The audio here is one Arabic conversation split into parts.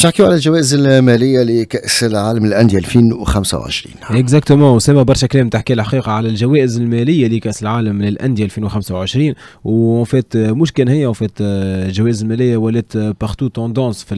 باش نحكيو على الجوائز الماليه لكاس العالم للانديه 2025 اكزاكتومون اسامه برشا كلام تحكي الحقيقه على الجوائز الماليه لكاس العالم للانديه 2025 وفات مش كان هي وفات الجوائز الماليه ولات باختو توندونس في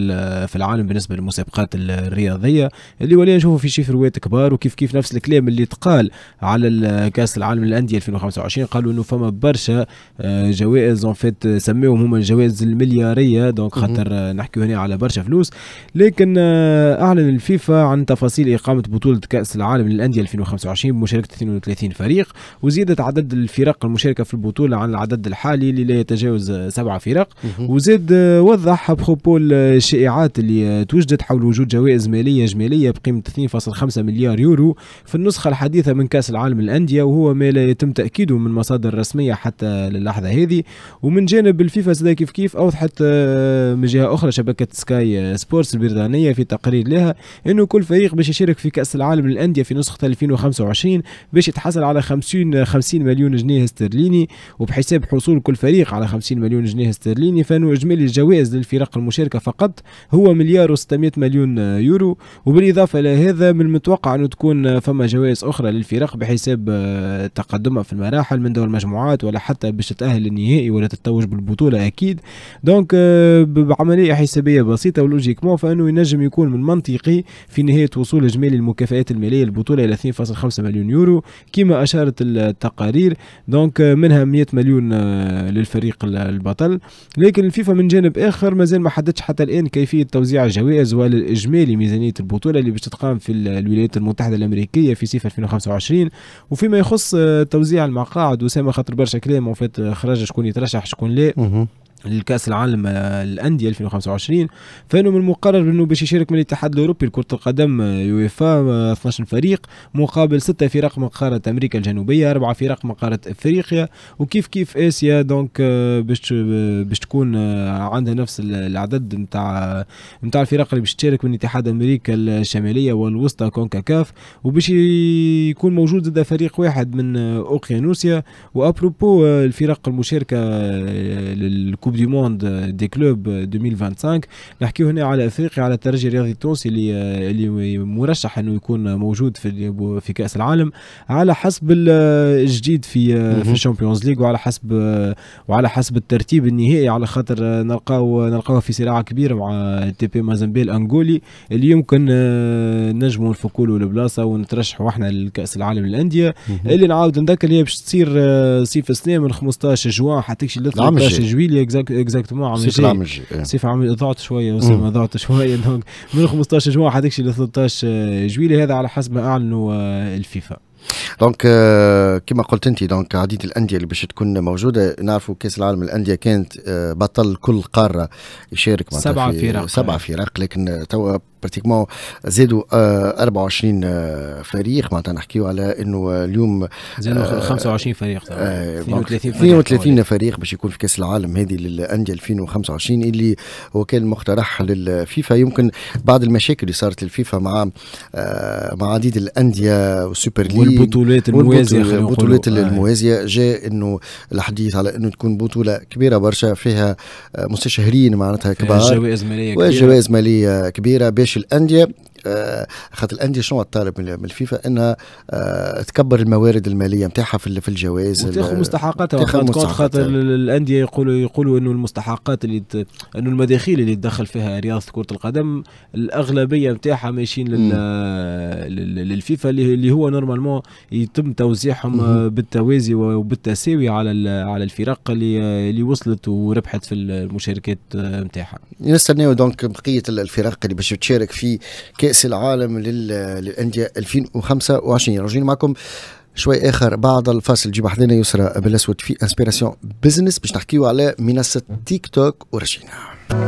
في العالم بالنسبه للمسابقات الرياضيه اللي ولينا نشوفوا في شيفروات كبار وكيف كيف نفس الكلام اللي تقال على كاس العالم للانديه 2025 قالوا انه فما برشا آه، جوائز اون فيت سميوهم هما الجوائز الملياريه دونك خاطر نحكيو هنا على برشا فلوس لكن آه، أعلن الفيفا عن تفاصيل إقامة بطولة كأس العالم للأندية 2025 بمشاركة 32 فريق وزيدت عدد الفرق المشاركة في البطولة عن العدد الحالي اللي لا يتجاوز سبعة فرق وزاد آه، وضح بخوبو آه، الشائعات اللي توجدت حول وجود جوائز مالية إجمالية بقيمة 2.5 مليار يورو في النسخة الحديثة من كأس العالم للأندية وهو ما لا يتم تأكيده من مصادر رسمية حتى للحظة هذه ومن جانب الفيفا كيف كيف أوضحت من جهة أخرى شبكة سكاي سبورت السورس البريطانية في تقرير لها أنه كل فريق باش يشارك في كأس العالم للأندية في نسخة 2025 باش يتحصل على 50 50 مليون جنيه استرليني وبحساب حصول كل فريق على 50 مليون جنيه استرليني فإنه إجمالي الجوائز للفرق المشاركة فقط هو مليار و600 مليون يورو وبالإضافة إلى هذا من المتوقع أنه تكون فما جوائز أخرى للفرق بحساب آه، تقدمها في المراحل من دور المجموعات ولا حتى باش تتأهل للنهائي ولا تتوج بالبطولة أكيد دونك آه، بعملية حسابية بسيطة ولوجيكمون الكلامه فانه ينجم يكون من منطقي في نهايه وصول اجمالي المكافئات الماليه البطوله الى 2.5 مليون يورو كما اشارت التقارير دونك منها 100 مليون آه، للفريق البطل لكن الفيفا من جانب اخر مازال ما حددش حتى الان كيفيه توزيع الجوائز ولا الاجمالي ميزانيه البطوله اللي باش تقام في الولايات المتحده الامريكيه في صيف 2025 وفيما يخص آه، توزيع المقاعد وسام خاطر برشا كلام وفات آه، خرج شكون يترشح شكون لا لكاس العالم آه، الانديه 2025 فانه من المقرر انه باش يشارك من الاتحاد الاوروبي لكره القدم آه، يويفا 12 آه، فريق مقابل سته فرق من قاره امريكا الجنوبيه اربعه فرق من قاره افريقيا وكيف كيف اسيا دونك باش باش تكون عندها نفس العدد نتاع نتاع الفرق اللي باش تشارك من اتحاد امريكا الشماليه والوسطى كونكاكاف وباش يكون موجود زاد فريق واحد من اوقيانوسيا وابروبو الفرق المشاركه للكوب كوب دي موند دي كلوب 2025 نحكي هنا على افريقيا على الترجي الرياضي التونسي اللي آه، اللي مرشح انه يكون موجود في في كاس العالم على حسب آه، الجديد في آه، في الشامبيونز ليغ وعلى حسب وعلى حسب الترتيب النهائي على خاطر نلقاو نلقاو في صراع كبير مع تي بي مازامبي انغولي اللي يمكن نجموا نفكوا له البلاصه ونترشحوا احنا لكاس العالم للانديه اللي نعاود نذكر هي باش تصير سيف السنه من 15 جوان حتى ل 13 نعم، جويليه اكزاكتومون عم يجي إيه. سيف عم ضغط شويه اسامه ضعت شويه دونك من 15 جمعه حتكشي ل 13 آه، جويلي هذا على حسب ما اعلنوا آه، الفيفا دونك euh, كما قلت انت دونك عديد الانديه اللي باش تكون موجوده نعرفوا كاس العالم الانديه كانت آه، بطل كل قاره يشارك سبعه فرق سبعه فرق لكن توا براتيكمون زادوا 24 آه، آه، فريق معناتها نحكيو على انه اليوم زادوا 25 فريق 32 فريق 32 فريق باش يكون في كاس العالم هذه للانديه 2025 اللي هو كان مقترح للفيفا يمكن بعد المشاكل اللي صارت للفيفا مع مع عديد الانديه والسوبر ليج يعني البطولات الموازيه البطولات آه. الموازيه جاء انه الحديث على انه تكون بطوله كبيره برشا فيها آه، مستشهرين معناتها كبار جوائز ماليه كبيره وجوائز ماليه كبيره باش الانديه آه، خاطر الانديه شنو طالب من الفيفا انها آه، تكبر الموارد الماليه نتاعها في الجوائز وتاخذ مستحقاتها خاطر الانديه يقولوا يقولوا انه المستحقات اللي ت... انه المداخيل اللي تدخل فيها رياضه كره القدم الاغلبيه نتاعها ماشيين لل... للفيفا اللي هو نورمالمون يتم توزيعهم آه، بالتوازي وبالتساوي على على الفرق اللي اللي وصلت وربحت في المشاركات نتاعها نستناو دونك بقيه الفرق اللي باش تشارك في كاس كاس العالم للانديه 2025 راجعين معكم شوي اخر بعد الفاصل جيب حدنا يسرى بالاسود في انسبيراسيون بزنس باش نحكيو على منصه تيك توك ورجعنا